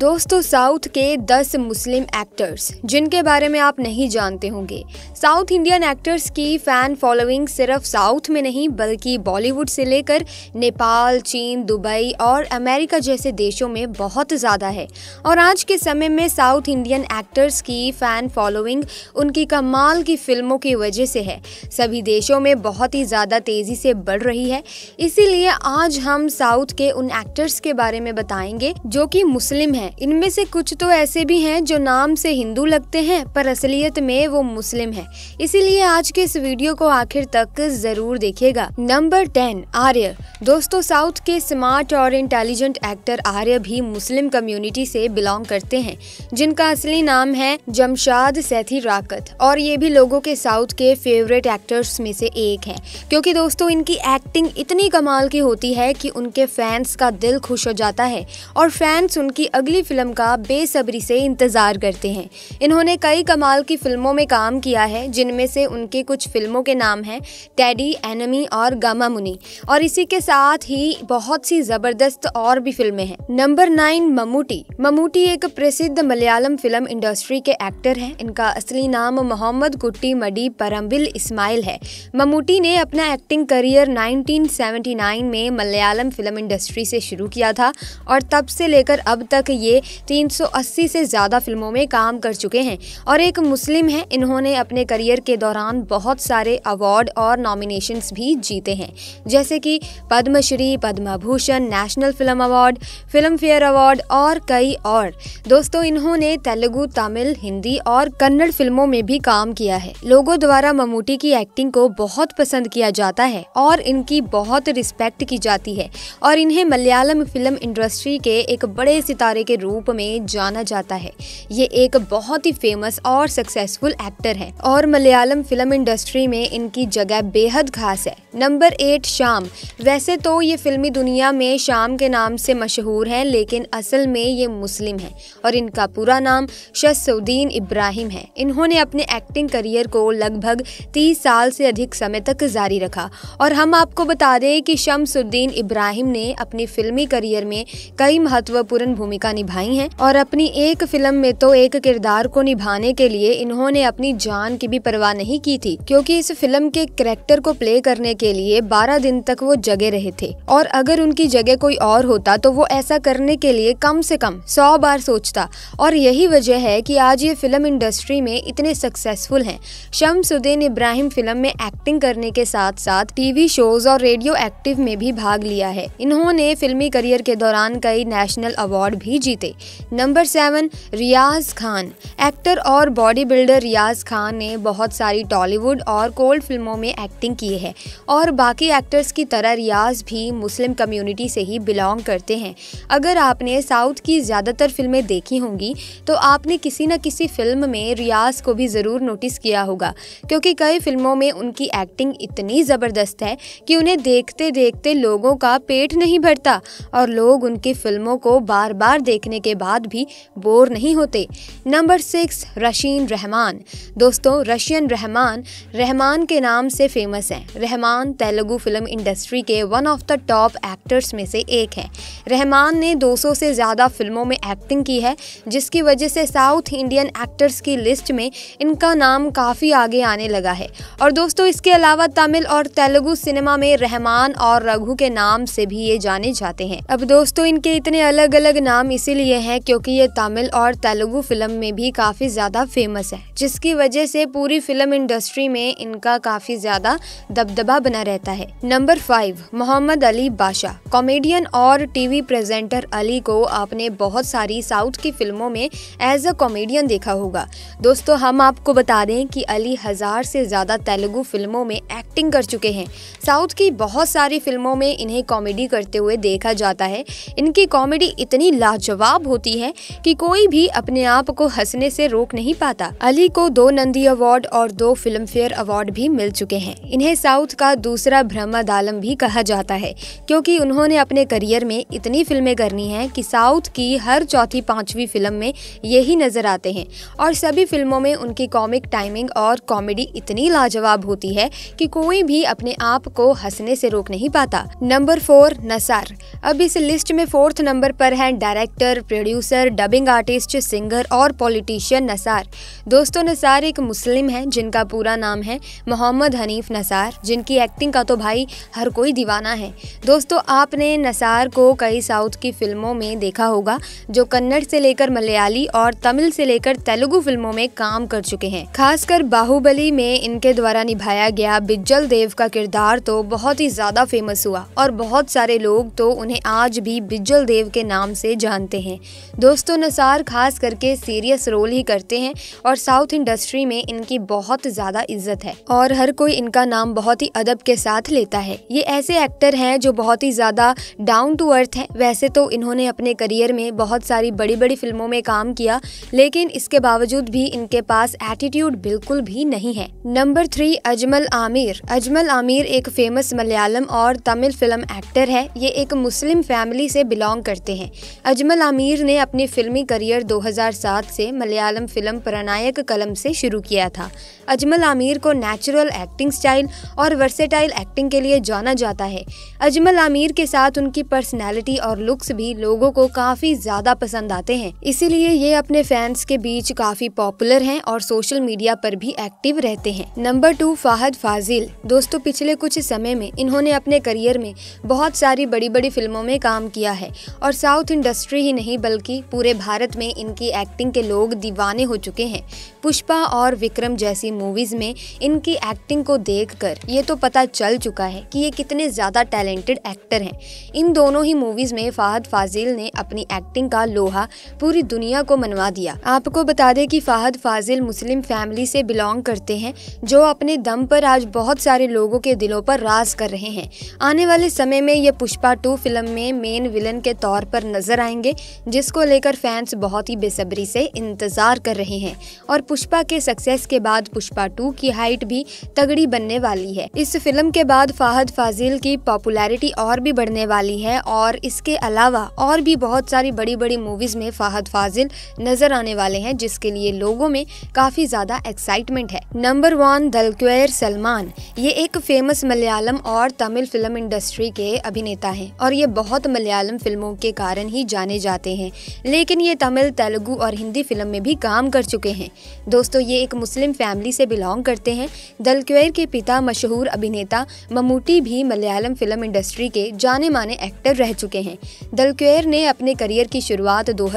दोस्तों साउथ के 10 मुस्लिम एक्टर्स जिनके बारे में आप नहीं जानते होंगे साउथ इंडियन एक्टर्स की फैन फॉलोइंग सिर्फ साउथ में नहीं बल्कि बॉलीवुड से लेकर नेपाल चीन दुबई और अमेरिका जैसे देशों में बहुत ज़्यादा है और आज के समय में साउथ इंडियन एक्टर्स की फैन फॉलोइंग उनकी कमाल की फिल्मों की वजह से है सभी देशों में बहुत ही ज़्यादा तेज़ी से बढ़ रही है इसीलिए आज हम साउथ के उन एक्टर्स के बारे में बताएंगे जो कि मुस्लिम है हैं इनमें से कुछ तो ऐसे भी हैं जो नाम से हिंदू लगते हैं पर असलियत में वो मुस्लिम हैं इसीलिए आज के इस वीडियो को आखिर तक जरूर देखिएगा नंबर टेन आर्य दोस्तों साउथ के स्मार्ट और इंटेलिजेंट एक्टर आर्य भी मुस्लिम कम्युनिटी से बिलोंग करते हैं जिनका असली नाम है जमशाद सैथी राकत और ये भी लोगों के साउथ के फेवरेट एक्टर्स में से एक हैं क्योंकि दोस्तों इनकी एक्टिंग इतनी कमाल की होती है कि उनके फैंस का दिल खुश हो जाता है और फैंस उनकी अगली अगली फिल्म का बेसब्री से इंतज़ार करते हैं इन्होंने कई कमाल की फिल्मों में काम किया है जिनमें से उनके कुछ फिल्मों के नाम हैं टैडी एनमी और गामा मुनी और इसी के साथ ही बहुत सी ज़बरदस्त और भी फिल्में हैं नंबर नाइन ममूटी ममूटी एक प्रसिद्ध मलयालम फिल्म इंडस्ट्री के एक्टर हैं इनका असली नाम मोहम्मद कुट्टी मडी परम्बिल इस्माइल है ममूटी ने अपना एक्टिंग करियर 1979 में मलयालम फिल्म इंडस्ट्री से शुरू किया था और तब से लेकर अब तक ये 380 से ज़्यादा फिल्मों में काम कर चुके हैं और एक मुस्लिम हैं इन्होंने अपने करियर के दौरान बहुत सारे अवार्ड और नॉमिनेशंस भी जीते हैं जैसे कि Padmashri Padma Bhushan national film award Filmfare award और कई और दोस्तों इन्होंने तेलुगु तमिल हिंदी और कन्नड़ फिल्मों में भी काम किया है लोगों द्वारा ममूटी की एक्टिंग को बहुत पसंद किया जाता है और इनकी बहुत रिस्पेक्ट की जाती है और इन्हें मलयालम फिल्म इंडस्ट्री के एक बड़े सितारे के के रूप में जाना जाता है ये एक बहुत ही फेमस और सक्सेसफुल एक्टर है और मलयालम फिल्म इंडस्ट्री में इनकी जगह बेहद खास है नंबर एट शाम वैसे तो ये फिल्मी दुनिया में शाम के नाम से मशहूर हैं लेकिन असल में ये मुस्लिम हैं और इनका पूरा नाम शसुद्दीन इब्राहिम है इन्होंने अपने एक्टिंग करियर को लगभग तीस साल से अधिक समय तक जारी रखा और हम आपको बता दें कि शमसुद्दीन इब्राहिम ने अपनी फिल्मी करियर में कई महत्वपूर्ण भूमिका निभाई हैं और अपनी एक फिल्म में तो एक किरदार को निभाने के लिए इन्होंने अपनी जान की भी परवाह नहीं की थी क्योंकि इस फिल्म के करेक्टर को प्ले करने के लिए 12 दिन तक वो जगे रहे थे और अगर उनकी जगह कोई और होता तो वो ऐसा करने के लिए कम से कम सौ बार सोचता और यही वजह है कि आज ये फिल्म इंडस्ट्री में इतने सक्सेसफुल हैं शमसुद्दीन इब्राहिम फिल्म में एक्टिंग करने के साथ साथ टीवी शोज और रेडियो एक्टिव में भी भाग लिया है इन्होंने फिल्मी करियर के दौरान कई नेशनल अवार्ड भी जीते number seven Riyaz Khan actor और बॉडी बिल्डर रियाज खान ने बहुत सारी टॉलीवुड और कोल्ड फिल्मों में एक्टिंग की है और बाकी एक्टर्स की तरह रियाज भी मुस्लिम कम्युनिटी से ही बिलोंग करते हैं अगर आपने साउथ की ज़्यादातर फिल्में देखी होंगी तो आपने किसी न किसी फिल्म में रियाज को भी ज़रूर नोटिस किया होगा क्योंकि कई फिल्मों में उनकी एक्टिंग इतनी ज़बरदस्त है कि उन्हें देखते देखते लोगों का पेट नहीं भरता और लोग उनकी फिल्मों को बार बार देखने के बाद भी बोर नहीं होते नंबर सिक्स रशीन रहमान दोस्तों रशियन रहमान रहमान के नाम से फेमस हैं रहमान तेलुगु फिल्म इंडस्ट्री के one of the top actors में से एक हैं रहमान ने 200 से ज़्यादा फिल्मों में एक्टिंग की है जिसकी वजह से साउथ इंडियन एक्टर्स की लिस्ट में इनका नाम काफ़ी आगे आने लगा है और दोस्तों इसके अलावा तमिल और तेलुगु सिनेमा में रहमान और रघु के नाम से भी ये जाने जाते हैं अब दोस्तों इनके इतने अलग अलग नाम इसीलिए है क्योंकि ये तमिल और तेलुगु फिल्म में भी काफ़ी ज़्यादा फेमस है जिसकी वजह से पूरी फिल्म इंडस्ट्री में इनका काफ़ी ज़्यादा दबदबा बना रहता है नंबर फाइव मोहम्मद अली बादशाह कॉमेडियन और टीवी प्रेजेंटर अली को आपने बहुत सारी साउथ की फिल्मों में एज अ कॉमेडियन देखा होगा दोस्तों हम आपको बता दें कि अली हज़ार से ज़्यादा तेलुगु फिल्मों में एक्टिंग कर चुके हैं साउथ की बहुत सारी फिल्मों में इन्हें कॉमेडी करते हुए देखा जाता है इनकी कॉमेडी इतनी लाजवाब लाजवाब होती है कि कोई भी अपने आप को हंसने से रोक नहीं पाता अली को दो नंदी अवार्ड और दो फिल्म फेयर अवार्ड भी मिल चुके हैं इन्हें साउथ का दूसरा भ्रमद आलम भी कहा जाता है क्योंकि उन्होंने अपने करियर में इतनी फिल्में करनी हैं कि साउथ की हर चौथी पांचवी फिल्म में यही नज़र आते हैं और सभी फिल्मों में उनकी कॉमिक टाइमिंग और कॉमेडी इतनी लाजवाब होती है कि कोई भी अपने आप को हंसने से रोक नहीं पाता नंबर फोर नसार अब इस लिस्ट में फोर्थ नंबर पर है director actor producer dubbing artist singer और पॉलिटिशियन नसार दोस्तों नसार एक मुस्लिम हैं जिनका पूरा नाम है मोहम्मद हनीफ नसार जिनकी एक्टिंग का तो भाई हर कोई दीवाना है दोस्तों आपने नसार को कई साउथ की फिल्मों में देखा होगा जो कन्नड़ से लेकर मलयाली और तमिल से लेकर तेलुगु फिल्मों में काम कर चुके हैं खासकर बाहुबली में इनके द्वारा निभाया गया बिज्जल देव का किरदार तो बहुत ही ज़्यादा फेमस हुआ और बहुत सारे लोग तो उन्हें आज भी बिज्जल देव के नाम से जानते होते हैं दोस्तों नसार खास करके सीरियस रोल ही करते हैं और साउथ इंडस्ट्री में इनकी बहुत ज़्यादा इज्जत है और हर कोई इनका नाम बहुत ही अदब के साथ लेता है ये ऐसे एक्टर हैं जो बहुत ही ज़्यादा डाउन टू अर्थ हैं वैसे तो इन्होंने अपने करियर में बहुत सारी बड़ी बड़ी फिल्मों में काम किया लेकिन इसके बावजूद भी इनके पास एटीट्यूड बिल्कुल भी नहीं है नंबर थ्री अजमल आमिर अजमल आमिर एक फेमस मलयालम और तमिल फिल्म एक्टर है ये एक मुस्लिम फैमिली से बिलोंग करते हैं अजमल आमिर ने अपने फिल्मी करियर 2007 से मलयालम फिल्म प्रणायक कलम से शुरू किया था अजमल आमिर को नेचुरल एक्टिंग स्टाइल और वर्सेटाइल एक्टिंग के लिए जाना जाता है अजमल आमिर के साथ उनकी पर्सनैलिटी और लुक्स भी लोगों को काफ़ी ज़्यादा पसंद आते हैं इसीलिए ये अपने फैंस के बीच काफ़ी पॉपुलर हैं और सोशल मीडिया पर भी एक्टिव रहते हैं नंबर टू फाहद फाजिल दोस्तों पिछले कुछ समय में इन्होंने अपने करियर में बहुत सारी बड़ी बड़ी फिल्मों में काम किया है और साउथ इंडस्ट्री ही नहीं बल्कि पूरे भारत में इनकी एक्टिंग के लोग दीवाने हो चुके हैं पुष्पा और विक्रम जैसी मूवीज़ में इनकी एक्टिंग को देख कर ये तो पता चल चुका है कि ये कितने ज़्यादा टैलेंटेड एक्टर हैं इन दोनों ही मूवीज़ में फ़ाहद फाजिल ने अपनी एक्टिंग का लोहा पूरी दुनिया को मनवा दिया आपको बता दें कि फ़ाहद फाजिल मुस्लिम फैमिली से बिलोंग करते हैं जो अपने दम पर आज बहुत सारे लोगों के दिलों पर राज कर रहे हैं आने वाले समय में ये पुष्पा टू फिल्म में मेन विलन के तौर पर नजर आएंगे जिसको लेकर फैंस बहुत ही बेसब्री से इंतज़ार कर रहे हैं और पुष्पा के सक्सेस के बाद पुष्पा टू की हाइट भी तगड़ी बनने वाली है इस फिल्म के बाद फाहद फाजिल की पॉपुलैरिटी और भी बढ़ने वाली है और इसके अलावा और भी बहुत सारी बड़ी बड़ी मूवीज़ में फाहद फाजिल नज़र आने वाले हैं जिसके लिए लोगों में काफ़ी ज़्यादा एक्साइटमेंट है नंबर वन दलक्वेर सलमान ये एक फेमस मलयालम और तमिल फिल्म इंडस्ट्री के अभिनेता हैं और ये बहुत मलयालम फिल्मों के कारण ही जाने जाते हैं लेकिन ये तमिल तेलुगू और हिंदी फिल्म में भी काम कर चुके हैं दोस्तों ये एक मुस्लिम फैमिली से बिलोंग करते हैं दलक्वेर के पिता मशहूर अभिनेता ममूटी भी मलयालम फिल्म इंडस्ट्री के जाने माने एक्टर रह चुके हैं दलक्वेर ने अपने करियर की शुरुआत दो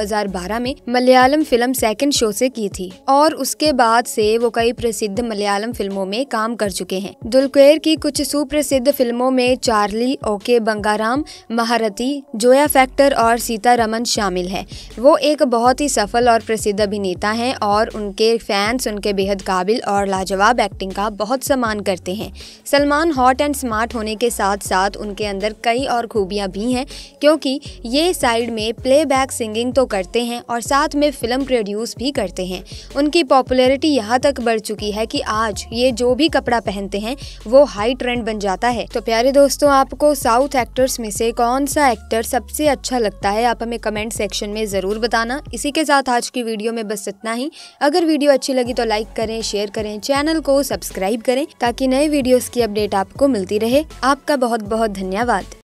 में मलयालम फिल्म सेकेंड शो से की थी और उसके बाद से वो कई प्रसिद्ध मलयालम फिल्मों में काम कर चुके हैं दुलक्वेर की कुछ सुप्रसिद्ध फिल्मों में चार्ली ओके बंगाराम महारथी जोया फैक्टर और सीतारमन बर्मन शामिल है वो एक बहुत ही सफल और प्रसिद्ध अभिनेता हैं और उनके फैंस उनके बेहद काबिल और लाजवाब एक्टिंग का बहुत सम्मान करते हैं सलमान हॉट एंड स्मार्ट होने के साथ साथ उनके अंदर कई और खूबियाँ भी हैं क्योंकि ये साइड में प्ले सिंगिंग तो करते हैं और साथ में फिल्म प्रोड्यूस भी करते हैं उनकी पॉपुलैरिटी यहाँ तक बढ़ चुकी है कि आज ये जो भी कपड़ा पहनते हैं वो हाई ट्रेंड बन जाता है तो प्यारे दोस्तों आपको साउथ एक्टर्स में से कौन सा एक्टर सबसे अच्छा लगता है आप हमें कमेंट सेक्शन में ज़रूर बताना इसी के साथ आज की वीडियो में बस इतना ही अगर वीडियो अच्छी लगी तो लाइक करें शेयर करें चैनल को सब्सक्राइब करें ताकि नए वीडियोज़ की अपडेट आपको मिलती रहे आपका बहुत बहुत धन्यवाद